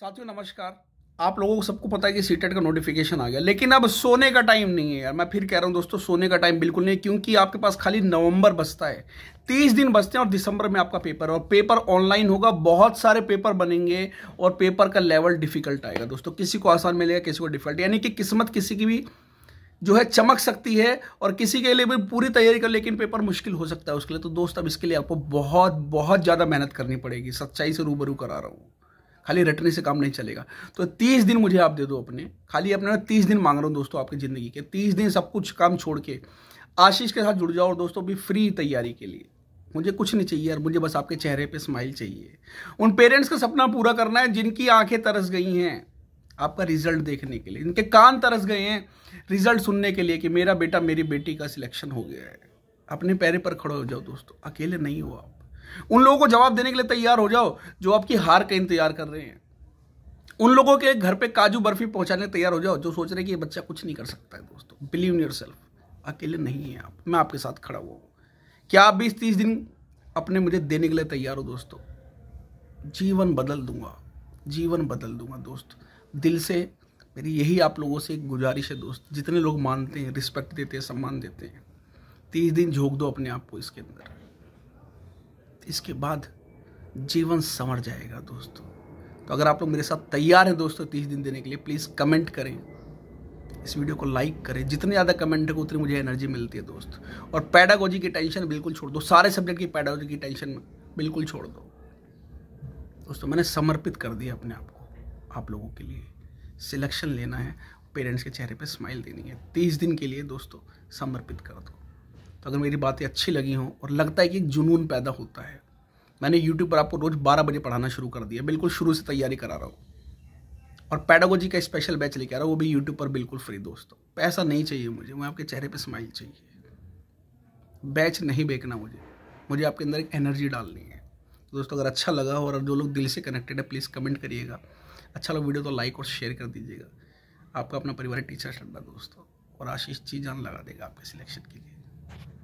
साथियों नमस्कार आप लोगों को सबको पता है कि सीटेट e का नोटिफिकेशन आ गया लेकिन अब सोने का टाइम नहीं है यार मैं फिर कह रहा हूँ दोस्तों सोने का टाइम बिल्कुल नहीं क्योंकि आपके पास खाली नवंबर बचता है तीस दिन बचते हैं और दिसंबर में आपका पेपर और पेपर ऑनलाइन होगा बहुत सारे पेपर बनेंगे और पेपर का लेवल डिफिकल्ट आएगा दोस्तों किसी को आसान मिलेगा किसी को डिफिकल्ट यानी कि किस्मत किसी की भी जो है चमक सकती है और किसी के लिए भी पूरी तैयारी कर लेकिन पेपर मुश्किल हो सकता है उसके लिए तो दोस्त अब इसके लिए आपको बहुत बहुत ज़्यादा मेहनत करनी पड़ेगी सच्चाई से रूबरू करा रहा हूँ खाली रटने से काम नहीं चलेगा तो तीस दिन मुझे आप दे दो अपने खाली अपने तीस दिन मांग रहा हूँ दोस्तों आपकी ज़िंदगी के तीस दिन सब कुछ काम छोड़ के आशीष के साथ जुड़ जाओ और दोस्तों भी फ्री तैयारी के लिए मुझे कुछ नहीं चाहिए यार मुझे बस आपके चेहरे पे स्माइल चाहिए उन पेरेंट्स का सपना पूरा करना है जिनकी आंखें तरस गई हैं आपका रिजल्ट देखने के लिए इनके कान तरस गए हैं रिजल्ट सुनने के लिए कि मेरा बेटा मेरी बेटी का सिलेक्शन हो गया है अपने पैरे पर खड़े हो जाओ दोस्तों अकेले नहीं हो आप उन लोगों को जवाब देने के लिए तैयार हो जाओ जो आपकी हार का इंतजार कर रहे हैं उन लोगों के घर पे काजू बर्फी पहुंचाने तैयार हो जाओ जो सोच रहे कि ये बच्चा कुछ नहीं कर सकता है दोस्तों बिलीव इन योर सेल्फ अकेले नहीं है आप मैं आपके साथ खड़ा हुआ हूँ क्या आप बीस तीस दिन अपने मुझे देने के लिए तैयार हो दोस्तों जीवन बदल दूंगा जीवन बदल दूंगा दोस्त दिल से मेरी यही आप लोगों से गुजारिश है दोस्त जितने लोग मानते हैं रिस्पेक्ट देते हैं सम्मान देते हैं तीस दिन झोंक दो अपने आप को इसके अंदर इसके बाद जीवन संवर जाएगा दोस्तों तो अगर आप लोग मेरे साथ तैयार हैं दोस्तों तीस दिन देने के लिए प्लीज़ कमेंट करें इस वीडियो को लाइक करें जितने ज़्यादा कमेंट है उतनी मुझे एनर्जी मिलती है दोस्त और पैडागोजी की टेंशन बिल्कुल छोड़ दो सारे सब्जेक्ट की पैडागोजी की टेंशन बिल्कुल छोड़ दो दोस्तों मैंने समर्पित कर दिया अपने आप को आप लोगों के लिए सिलेक्शन लेना है पेरेंट्स के चेहरे पर स्माइल देनी है तीस दिन के लिए दोस्तों समर्पित कर दो तो अगर मेरी बातें अच्छी लगी हों और लगता है कि एक जुनून पैदा होता है मैंने यूट्यूब पर आपको रोज़ बारह बजे पढ़ाना शुरू कर दिया बिल्कुल शुरू से तैयारी करा रहा हूँ और पैडागोजी का स्पेशल बैच लेके आ रहा हूँ वो भी यूट्यूब पर बिल्कुल फ्री दोस्तों पैसा नहीं चाहिए मुझे मैं आपके चेहरे पर स्माइल चाहिए बैच नहीं बेचना मुझे मुझे आपके अंदर एक एनर्जी डालनी है तो दोस्तों अगर अच्छा लगा हो और जो लोग दिल से कनेक्टेड है प्लीज़ कमेंट करिएगा अच्छा लोग वीडियो तो लाइक और शेयर कर दीजिएगा आपका अपना परिवार टीचर चल दोस्तों और आशीष चीजान लगा देगा आपके सिलेक्शन के लिए